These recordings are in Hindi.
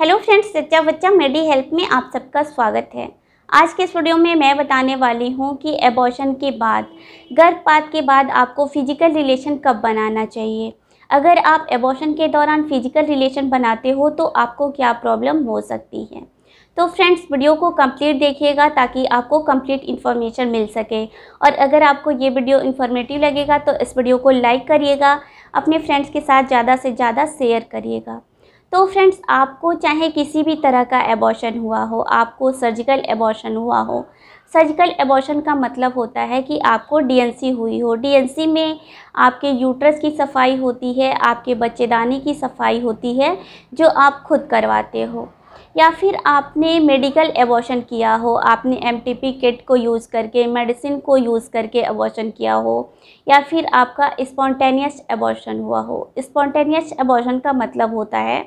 हेलो फ्रेंड्स सच्चा बच्चा मेडी हेल्प में आप सबका स्वागत है आज के स्टूडियो में मैं बताने वाली हूँ कि एबॉर्शन के बाद गर्भपात के बाद आपको फिजिकल रिलेशन कब बनाना चाहिए अगर आप एबॉर्शन के दौरान फिजिकल रिलेशन बनाते हो तो आपको क्या प्रॉब्लम हो सकती है तो फ्रेंड्स वीडियो को कंप्लीट देखिएगा ताकि आपको कंप्लीट इन्फॉर्मेशन मिल सके और अगर आपको ये वीडियो इन्फॉर्मेटिव लगेगा तो इस वीडियो को लाइक करिएगा अपने फ्रेंड्स के साथ ज़्यादा से ज़्यादा शेयर करिएगा तो फ्रेंड्स आपको चाहे किसी भी तरह का एबॉर्शन हुआ हो आपको सर्जिकल एबॉर्शन हुआ हो सर्जिकल एबॉर्शन का मतलब होता है कि आपको डीएनसी हुई हो डीएनसी में आपके यूट्रस की सफाई होती है आपके बच्चेदानी की सफाई होती है जो आप खुद करवाते हो या फिर आपने मेडिकल एबॉर्शन किया हो आपने एमटीपी किट को यूज़ करके मेडिसिन को यूज़ करके एबॉर्शन किया हो या फिर आपका स्पॉन्टेनियस एबॉशन हुआ हो स्पॉन्टेनियस एबॉशन का मतलब होता है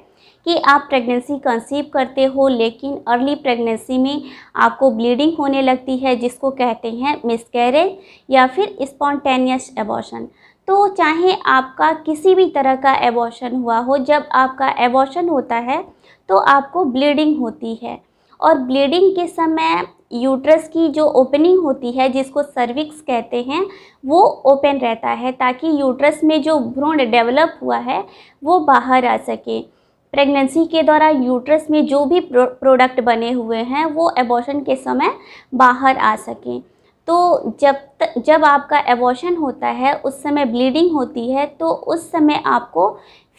कि आप प्रेगनेंसी कंसीव करते हो लेकिन अर्ली प्रेगनेंसी में आपको ब्लीडिंग होने लगती है जिसको कहते हैं मिसकैरेज या फिर स्पॉन्टेनियस एबॉशन तो चाहे आपका किसी भी तरह का एबॉर्शन हुआ हो जब आपका एबॉर्शन होता है तो आपको ब्लीडिंग होती है और ब्लीडिंग के समय यूट्रस की जो ओपनिंग होती है जिसको सर्विक्स कहते हैं वो ओपन रहता है ताकि यूट्रस में जो भ्रूण डेवलप हुआ है वो बाहर आ सके प्रेगनेंसी के दौरान यूट्रस में जो भी प्रोडक्ट बने हुए हैं वो एबॉर्शन के समय बाहर आ सकें तो जब तक जब आपका एबॉशन होता है उस समय ब्लीडिंग होती है तो उस समय आपको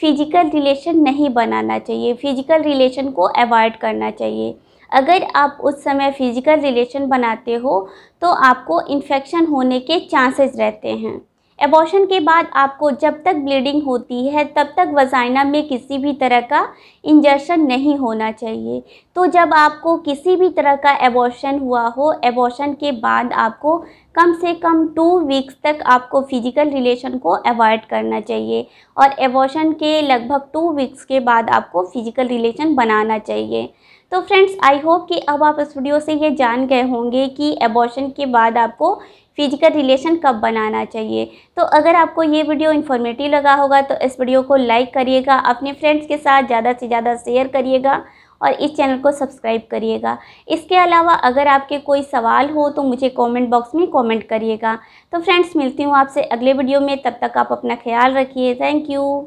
फिजिकल रिलेशन नहीं बनाना चाहिए फिजिकल रिलेशन को अवॉइड करना चाहिए अगर आप उस समय फिजिकल रिलेशन बनाते हो तो आपको इन्फेक्शन होने के चांसेस रहते हैं एबॉर्शन के बाद आपको जब तक ब्लीडिंग होती है तब तक वजाइना में किसी भी तरह का इंजेक्शन नहीं होना चाहिए तो जब आपको किसी भी तरह का एबॉर्शन हुआ हो एबॉर्शन के बाद आपको कम से कम टू वीक्स तक आपको फिजिकल रिलेशन को अवॉइड करना चाहिए और एबॉर्शन के लगभग टू वीक्स के बाद आपको फिजिकल रिलेशन बनाना चाहिए तो फ्रेंड्स आई होप कि अब आप इस वीडियो से ये जान गए होंगे कि एबॉर्शन के बाद आपको फिजिकल रिलेशन कब बनाना चाहिए तो अगर आपको ये वीडियो इन्फॉर्मेटिव लगा होगा तो इस वीडियो को लाइक करिएगा अपने फ्रेंड्स के साथ ज़्यादा से ज़्यादा शेयर करिएगा और इस चैनल को सब्सक्राइब करिएगा इसके अलावा अगर आपके कोई सवाल हो तो मुझे कमेंट बॉक्स में कमेंट करिएगा तो फ्रेंड्स मिलती हूँ आपसे अगले वीडियो में तब तक आप अपना ख्याल रखिए थैंक यू